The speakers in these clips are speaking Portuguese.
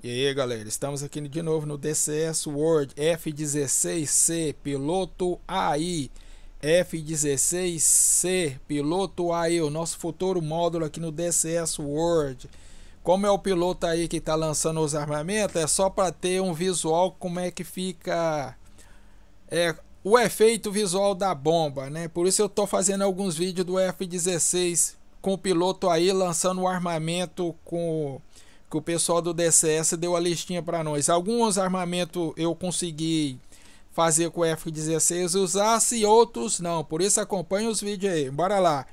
E aí galera, estamos aqui de novo no DCS World F16C Piloto AI F16C Piloto AI, o nosso futuro módulo aqui no DCS World Como é o piloto aí que está lançando os armamentos, é só para ter um visual como é que fica é, o efeito visual da bomba, né? Por isso eu estou fazendo alguns vídeos do F16 com o piloto aí lançando o armamento com que o pessoal do DCS deu a listinha para nós. Alguns armamentos eu consegui fazer com o F-16 usasse, outros não. Por isso acompanhe os vídeos aí. Bora lá.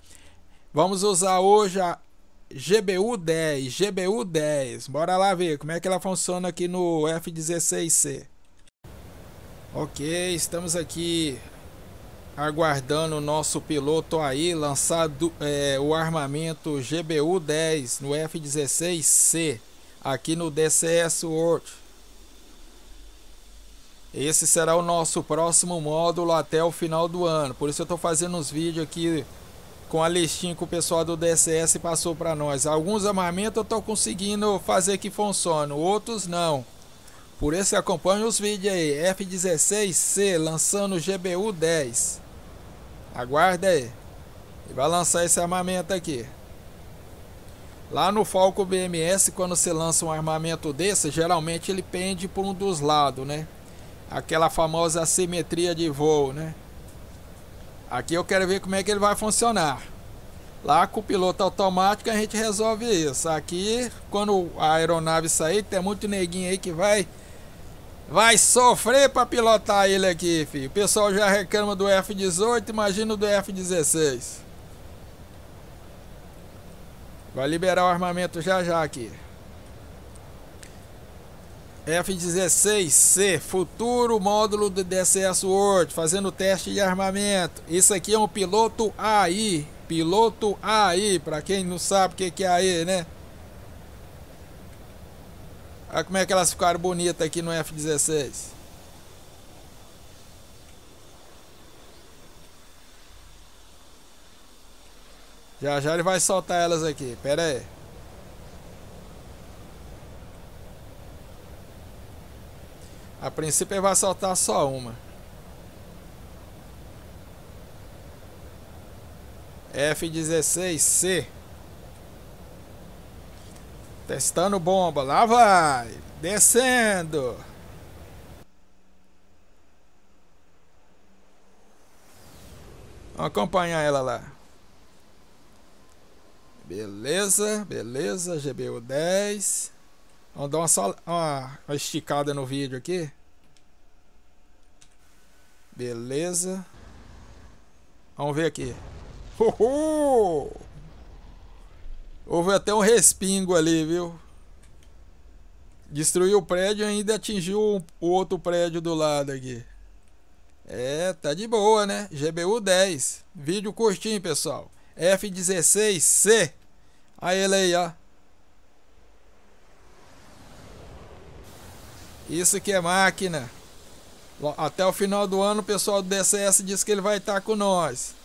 Vamos usar hoje a GBU-10, GBU-10. Bora lá ver como é que ela funciona aqui no F-16C. Ok, estamos aqui aguardando o nosso piloto aí lançado é, o armamento GBU-10 no F-16C aqui no DCS World. Esse será o nosso próximo módulo até o final do ano. Por isso eu estou fazendo os vídeos aqui com a listinha que o pessoal do DCS passou para nós. Alguns armamentos eu estou conseguindo fazer que funcione, outros não. Por isso acompanhe os vídeos aí. F-16C lançando GBU-10. Aguarda aí. E vai lançar esse armamento aqui. Lá no Falco BMS, quando você lança um armamento desse, geralmente ele pende por um dos lados, né? Aquela famosa assimetria de voo, né? Aqui eu quero ver como é que ele vai funcionar. Lá com o piloto automático a gente resolve isso. Aqui, quando a aeronave sair, tem muito neguinho aí que vai Vai sofrer pra pilotar ele aqui, filho. O pessoal já reclama do F-18, imagina o do F-16. Vai liberar o armamento já já aqui. F-16C, futuro módulo do DCS World, fazendo teste de armamento. Isso aqui é um piloto AI. Piloto AI, pra quem não sabe o que é AI, né? Olha como é que elas ficaram bonitas aqui no F-16. Já já ele vai soltar elas aqui, pera aí. A princípio ele vai soltar só uma. F-16C. Testando bomba, lá vai. Descendo. Vamos acompanhar ela lá. Beleza, beleza, GBU 10. Vamos dar uma, sol... uma, esticada no vídeo aqui. Beleza. Vamos ver aqui. Uhul! Houve até um respingo ali, viu? Destruiu o prédio e ainda atingiu o outro prédio do lado aqui. É, tá de boa, né? GBU 10. Vídeo curtinho, pessoal. F16C. Olha ele aí, ó. Isso que é máquina. Até o final do ano, o pessoal do DCS diz que ele vai estar tá com nós.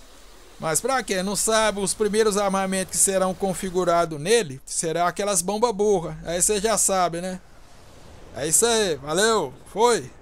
Mas para quem não sabe, os primeiros armamentos que serão configurados nele serão aquelas bombas burra. Aí você já sabe, né? É isso aí, valeu, foi!